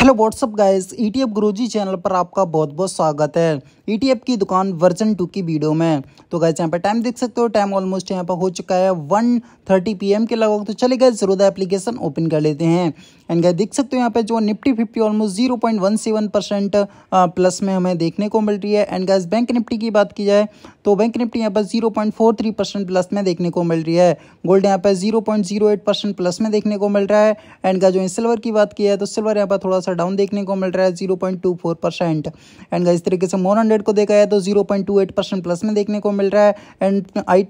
hello what's up guys ETF Guruji channel पर आपका बहुत बहुत स्वागत है ईटीएफ e की दुकान वर्जन टू की वीडियो में तो गाइस यहाँ पर टाइम देख सकते हो टाइम ऑलमोस्ट यहाँ पर हो चुका है वन थर्टी पी के लगभग तो चले गए जरूर एप्लीकेशन ओपन कर लेते हैं एंड गाइस देख सकते हो यहाँ पे जो Nifty fifty almost zero point one seven percent plus में हमें देखने को मिल रही है एंड गाइस बैंक निफ्टी की बात की जाए तो बैंक निफ्टी यहाँ पर zero point four three percent plus में देखने को मिल रही है गोल्ड यहाँ पर zero point zero eight percent plus में देखने को मिल रहा है एंड का जो सिल्वर की बात की है तो सिल्वर यहाँ पर थोड़ा सा डाउन देखने को मिल रहा है zero point two four percent and इस तरीके से मोर हंड्रेड को देखा है तो zero point two eight percent plus में देखने को मिल रहा है and I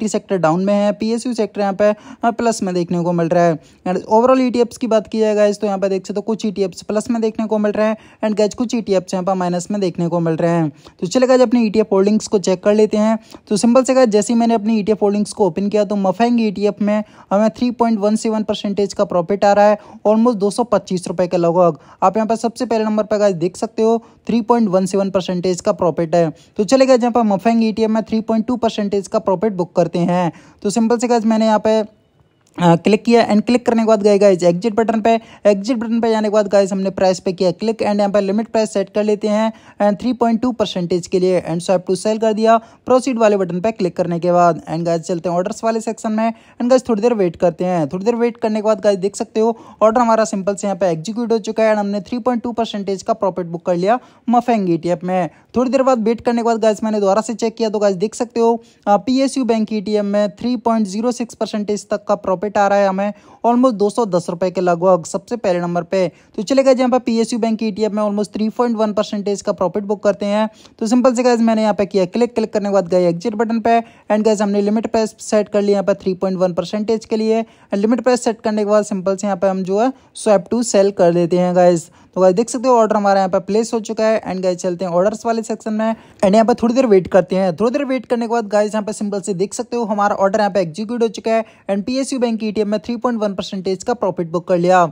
T sector down में है यू सेक्टर यहाँ पे प्लस हाँ, में देखने को मिल रहा है एंड ओवरऑल ईटीएफ्स की बात की जाए गाइज तो यहाँ पर देख सकते हो कुछ एफ्स e प्लस में देखने को मिल रहा है एंड गैज कुछ ईटीएफ्स e यहाँ पर माइनस में देखने को मिल रहे हैं तो चले गए अपने ईटीएफ e होल्डिंग्स को चेक कर कर लेते हैं तो सिंपल से कहा जैसे मैंने अपनी ई e होल्डिंग्स को ओपन किया तो मफेंग ई e में हमें थ्री परसेंटेज का प्रॉफिट आ रहा है ऑलमोस्ट दो रुपए के लगभग आप यहाँ पर सबसे पहले नंबर पर देख सकते हो 3.17 परसेंटेज का प्रॉफिट है तो चलेगा जहाँ पर मफेंग ई e में 3.2 परसेंटेज का प्रॉफिट बुक करते हैं तो सिंपल से कहा मैंने यहाँ पे क्लिक किया एंड क्लिक करने के बाद गए गाइज एग्जिट बटन पे एग्जिट बटन पे जाने के बाद गाइज हमने प्राइस पे किया क्लिक एंड यहाँ पर लिमिट प्राइस सेट कर लेते हैं and three point two percentage के लिए एंड सॉप टू सेल कर दिया प्रोसीड वाले बटन पे क्लिक करने के बाद एंड गाइज चलते हैं ऑर्डर्स वाले सेक्शन में एंड गाइज थोड़ी देर वेट करते हैं थोड़ी देर वेट करने के बाद गाइज देख सकते हो ऑर्डर हमारा सिंपल से यहाँ पे एग्जीक्यूट हो चुका है एंड हमने थ्री पॉइंट टू परसेंटेज का प्रॉफिट बुक कर लिया मफेंग ई e में थोड़ी देर बाद वेट करने के बाद गाइज मैंने दोबारा से चेक किया तो गाइज देख सकते हो पी बैंक ई में थ्री तक का प्रॉफिट प्रॉफिट आ रहा है हमें ऑलमोस्ट दो सौ दस रुपए के लगभग सबसे पहले नंबर पे तो चले गए यहाँ पर पी एस यू बैंक की ई में almost three point one percentage का प्रॉफिट बुक करते हैं तो सिंपल से गैस मैंने यहाँ पे किया क्लिक क्लिक करने के बाद गए एग्जिट बटन पे एंड गैस हमने लिमिट प्राइस सेट कर लिया यहाँ पर थ्री पॉइंट वन परसेंटेज के लिए लिमिट प्राइस सेट करने के बाद सिंपल से यहाँ पर हम जो है स्वैप टू सेल कर देते हैं गैस तो गाइस देख सकते हो ऑर्डर हमारे यहाँ पर प्लेस हो चुका है एंड गाइस चलते हैं ऑर्डर्स वाले सेक्शन में एंड यहाँ पर थोड़ी देर वेट करते हैं थोड़ी देर वेट करने के बाद गाइस यहाँ पर सिंपल से देख सकते हो हमारा ऑर्डर यहाँ पे एग्जीक्यूट हो चुका है एंड यू बैंक की ईटीएफ e में वन परसेंटेज का प्रॉफिट बुक कर लिया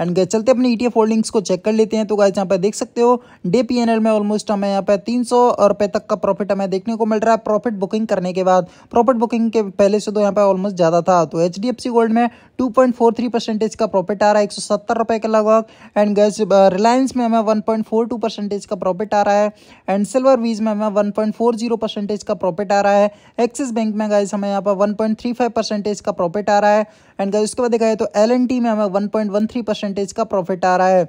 एंड गाइस चलते अपनी ईटीएफ होल्डिंग्स को चेक कर लेते हैं तो गाइस यहाँ पर देख सकते हो डे एल में ऑलमोस्ट हमें यहाँ पर तीन रुपए तक का प्रॉफिट हमें देखने को मिल रहा है प्रॉफिट बुकिंग करने के बाद प्रॉफिट बुकिंग के पहले से तो यहाँ पर ऑलमोस्ट ज़्यादा था तो एच गोल्ड में टू परसेंटेज का प्रॉफिट आ रहा है एक सौ रुपए के लगभग एंड गैस रिलायंस में हमें one point four two percentage का प्रॉफिट आ रहा है एंड सिल्वर वीज में हमें one point four zero percentage का प्रॉफिट आ रहा है एक्सिस बैंक में गाइस हमें यहाँ पर one point three five percentage का प्रॉफिट आ रहा है एंड गाइस उसके बाद देखा जाए तो एल एन टी में हमें one point one three percentage का प्रॉफिट आ रहा है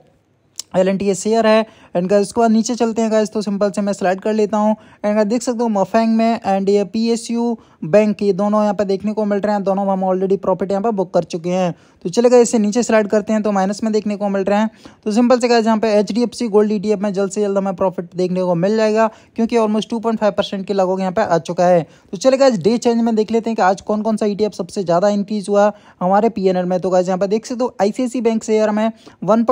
L N T a share है एंड गाइस उसके बाद नीचे चलते हैं गाइज तो सिंपल से मैं स्लाइड कर लेता हूँ एंड देख सकते हो मफेंग में एंड ये पी एस यू बैंक ये दोनों यहाँ पे देखने को मिल रहे हैं दोनों हम ऑलरेडी प्रॉफिट यहाँ पे बुक कर चुके हैं तो चले गए इसे नीचे स्लाइड करते हैं तो माइनस में देखने को मिल रहे हैं तो सिंपल से कहा जहाँ पे H D F C gold ई में जल्द से जल्द हमें प्रॉफिट देखने को मिल जाएगा क्योंकि almost two point five percent के लगभग यहाँ पे आ चुका है तो चले गए डे चेंज में देख लेते हैं कि आज कौन कौन सा ई e सबसे ज़्यादा इंक्रीज हुआ हमारे पी में तो गए यहाँ पे देख सकते हो आई बैंक शेयर हमें वन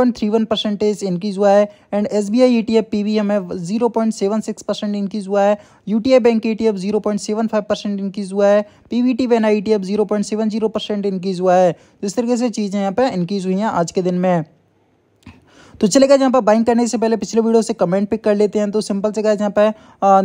इंक्रीज हुआ है एंड एस बी आई हमें zero point seven six percent increase हुआ है UTI bank point seven 0.75 percent increase हुआ है PVT point seven 0.70 percent increase हुआ है इस तरीके से चीज़ें यहाँ पे इंक्रीज हुई हैं आज के दिन में तो चलेगा जहाँ पर बाइंग करने से पहले पिछले वीडियो से कमेंट पिक कर लेते हैं तो सिंपल से क्या जहाँ पर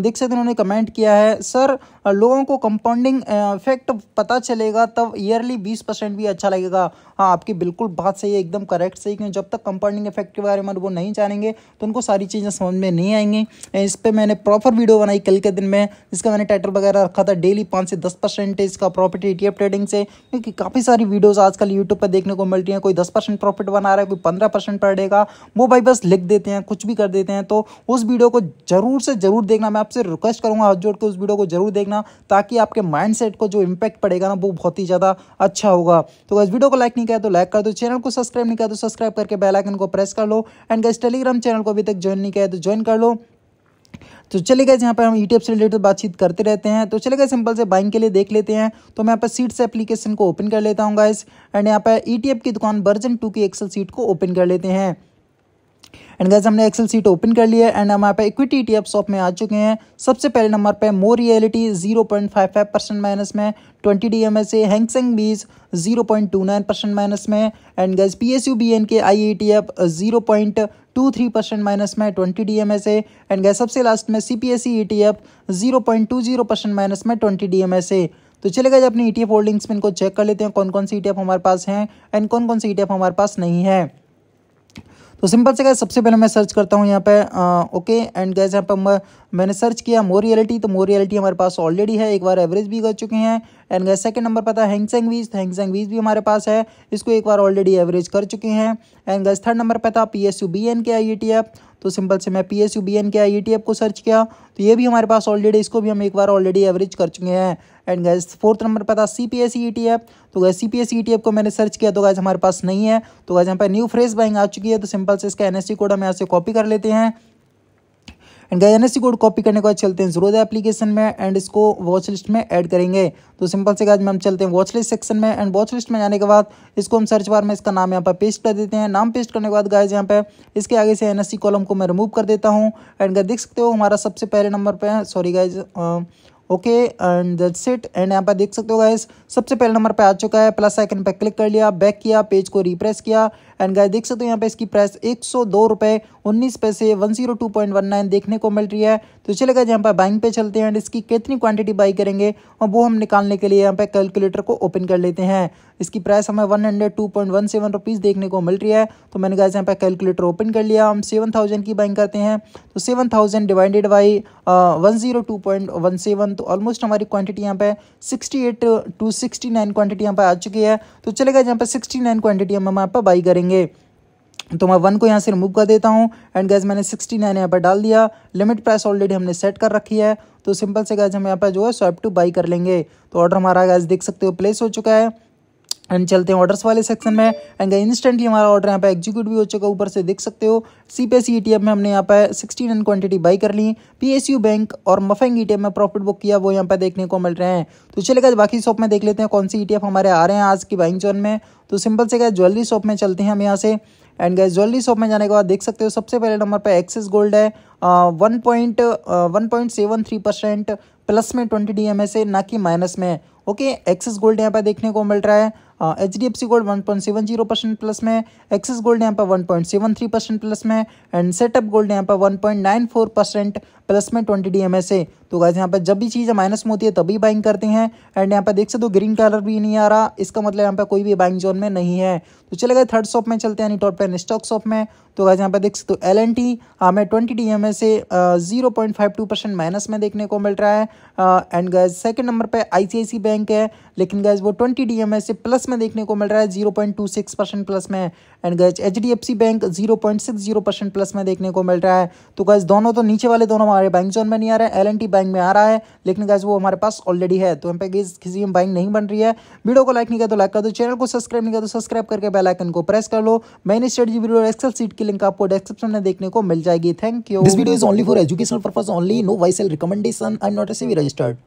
देख सकते हैं उन्होंने कमेंट किया है सर लोगों को कंपाउंडिंग इफेक्ट पता चलेगा तब ईयरली बीस परसेंट भी अच्छा लगेगा हाँ आपकी बिल्कुल बात सही है एकदम करेक्ट सही क्योंकि जब तक कंपाउंडिंग इफेक्ट के बारे में वो नहीं जानेंगे तो उनको सारी चीज़ें समझ में नहीं आएंगी इस पर मैंने प्रॉपर वीडियो बनाई कल के दिन में जिसका मैंने टाइटल वगैरह रखा था डेली पाँच से दस परसेंटेज का प्रॉफिट ए ट्रेडिंग से क्योंकि काफ़ी सारी वीडियोज़ आजकल यूट्यूब पर देखने को मिलती हैं कोई दस परसेंट प्रॉफिट बना रहा है कोई पंद्रह परसेंट पर डेगा वो भाई बस लिख देते हैं कुछ भी कर देते हैं तो उस वीडियो को ज़रूर से ज़रूर देखना मैं आपसे रिक्वेस्ट करूंगा हाथ जोड़ के उस वीडियो को ज़रूर देखना ताकि आपके माइंड को जो इम्पैक्ट पड़ेगा ना वो बहुत ही ज़्यादा अच्छा होगा तो अगर वीडियो को लाइक नहीं किया तो लाइक कर दो चैनल को सब्सक्राइब नहीं किया तो सब्सक्राइब करके बेलाइकन को प्रेस कर लो एंड गैस टेलीग्राम चैनल को अभी तक ज्वाइन नहीं किया तो ज्वाइन कर लो तो चले गए यहाँ पर हम यूट्यूब e से रिलेटेड बातचीत करते रहते हैं तो चले गए सिंपल से बाइंग के लिए देख लेते हैं तो मैं यहाँ पर सीट्स एप्लीकेशन को ओपन कर लेता हूँ गाइस एंड यहाँ पर ई e की दुकान वर्जन टू की एक्सल सीट को ओपन कर लेते हैं एंड गैस हमने एक्सेल सीट ओपन कर लिया एंड हम यहाँ पे इक्विटी ई शॉप में आ चुके हैं सबसे पहले नंबर पे more realty zero point five five percent minus में twenty D M S Hang Seng bees zero point two nine percent minus में and guys P S U B N K I E T F zero point two three percent minus में twenty D M S A and guys सबसे last में C P S E E T F zero point two zero percent minus में twenty D M S A तो चले जब अपनी ई T F holdings में इनको चेक कर लेते हैं कौन कौन सी ई टी एफ हमारे पास हैं एंड कौन कौन सी ई टी एफ हमारे पास नहीं है तो सिंपल से गए सबसे पहले मैं सर्च करता हूँ यहाँ पे ओके एंड गैस यहाँ पर मैंने सर्च किया मोर रियलिटी तो मोर रियलिटी हमारे पास ऑलरेडी है एक बार एवरेज भी कर चुके हैं एंड गैस सेकंड नंबर पर था हैंगसेंग वीज तो हैंगसेंग वीज भी हमारे पास है इसको एक बार ऑलरेडी एवरेज कर चुके हैं एंड गैस थर्ड नंबर पर था P S U B N K I E T F तो सिंपल से मैं P S U B N K I E T को सर्च किया तो ये भी हमारे पास ऑलरेडी इसको भी हम एक बार ऑलरेडी एवरेज कर चुके हैं एंड गैस फोर्थ नंबर पर था सी पी एस ई तो guys C P S E को मैंने सर्च किया तो गैस हमारे पास नहीं है तो गैस यहाँ पर न्यू फ्रेश बाइंग आ चुकी है तो सिंपल से इसका एन एस सी कोड हम यहाँ से कॉपी कर लेते हैं एंड गए एनएससी कोड कॉपी करने के बाद चलते हैं जीरोदा एप्लीकेशन में एंड इसको वॉच लिस्ट में ऐड करेंगे तो सिंपल से गाइस में हम चलते हैं वॉच लिस्ट सेक्शन में एंड वॉच लिस्ट में जाने के बाद इसको हम सर्च बार में इसका नाम यहाँ पर पेस्ट कर देते हैं नाम पेस्ट करने के बाद गायज यहाँ पे इसके आगे से एन कॉलम को मैं रिमूव कर देता हूँ एंड देख सकते हो हमारा सबसे पहले नंबर पर sorry guys okay and that's it and यहाँ पर देख सकते हो गाइस सबसे पहले नंबर पे आ चुका है प्लस आइकन पे क्लिक कर लिया बैक किया पेज को रिप्रेस किया एंड गाइस देख सकते हो यहाँ पे इसकी प्राइस एक सौ दो रुपये उन्नीस पैसे one zero two point one nine देखने को मिल रही है तो चलेगा यहाँ पर बाइंग पे चलते हैं एंड इसकी कितनी क्वांटिटी बाई करेंगे और वो हम निकालने के लिए यहाँ पर कैलकुलेटर को ओपन कर लेते हैं इसकी प्राइस हमें one hundred two point one seven rupees देखने को मिल रही है तो मैंने कहा यहाँ पर कैलकुलेटर ओपन कर लिया हम सेवन थाउजेंड की बाइंग करते हैं तो seven thousand divided by one zero two point one seven तो ऑलमोस्ट हमारी क्वांटिटी यहाँ पे sixty eight to sixty nine quantity यहाँ पर आ चुकी है तो चलेगा यहाँ पर सिक्सटी नाइन क्वान्टिटी हम यहाँ पर बाई करेंगे तो मैं वन को यहाँ से रिमूव कर देता हूँ एंड गैस मैंने सिक्सटी नाइन यहाँ पर डाल दिया लिमिट प्राइस ऑलरेडी हमने सेट कर रखी है तो सिंपल से गैस हम यहाँ पर जो है स्वैप टू बाई कर लेंगे तो ऑर्डर हमारा गैस देख सकते हो प्लेस हो चुका है एंड चलते हैं ऑर्डर्स वाले सेक्शन में एंड इंस्टेंटली हमारा ऑर्डर यहाँ पे एग्जीक्यूट भी हो चुका है ऊपर से देख सकते हो सी पी सी ई में हमने यहाँ पर सिक्सटी नाइन क्वान्टिटी बाई कर ली पी एस यू बैंक और मफेंग ई e में प्रॉफिट बुक किया वो यहाँ पे देखने को मिल रहे हैं तो चले गए बाकी शॉप में देख लेते हैं कौन सी ई e हमारे आ रहे हैं आज की बाइंग जोन में तो सिंपल से गए ज्वेलरी शॉप में चलते हैं हम यहाँ से एंड गैस ज्वेलरी शॉप में जाने के बाद देख सकते हो सबसे पहले नंबर पर एक्सिस गोल्ड है one point one point seven three percent plus में ट्वेंटी डी एम एस है ना कि माइनस में ओके एक्सिस गोल्ड यहाँ पर देखने को मिल रहा है H D F C gold one point seven zero percent plus में एक्सिस गोल्ड यहाँ पर one point seven three percent plus में एंड सेटअप गोल्ड यहाँ पर one point nine four percent plus में ट्वेंटी डी एम एस है तो guys यहाँ पर जब भी चीज़ माइनस में होती है तभी बाइंग करते हैं एंड यहाँ पर देख सकते हो ग्रीन कलर भी नहीं आ रहा इसका मतलब यहाँ पर कोई भी बाइंग जोन में नहीं है तो चले गए थर्ड शॉप में चलते हैं टॉप पेन स्टॉक शॉप में तो गाइज यहाँ पर देख सकते हो एल एन टी हमें हाँ, ट्वेंटी डी एम एस से zero point five two percent minus में देखने को मिल रहा है एंड गाइज सेकेंड नंबर पर सी बैंक है लेकिन गाइज वो ट्वेंटी डी एम एस से प्लस में देखने को मिल रहा है zero point two six percent plus में and guys H D F C bank zero point six zero percent plus में देखने को मिल रहा है तो गज दोनों तो नीचे वाले दोनों हमारे बैंक जोन में नहीं आ रहे हैं एल एन टी बैंक में आ रहा है लेकिन गज वो हमारे पास ऑलरेडी है तो हम पे किसी में बैंक नहीं बन रही है वीडियो को लाइक नहीं किया तो लाइक कर दो चैनल को सब्सक्राइब नहीं किया तो सब्सक्राइब करके बेलाइकन को प्रेस कर लो मैंने स्टडी वीडियो एक्सेल सीट की लिंक आपको डिस्क्रिप्शन में देखने को मिल जाएगी thank you this video is only for educational purpose only no buy sell recommendation I am not a registered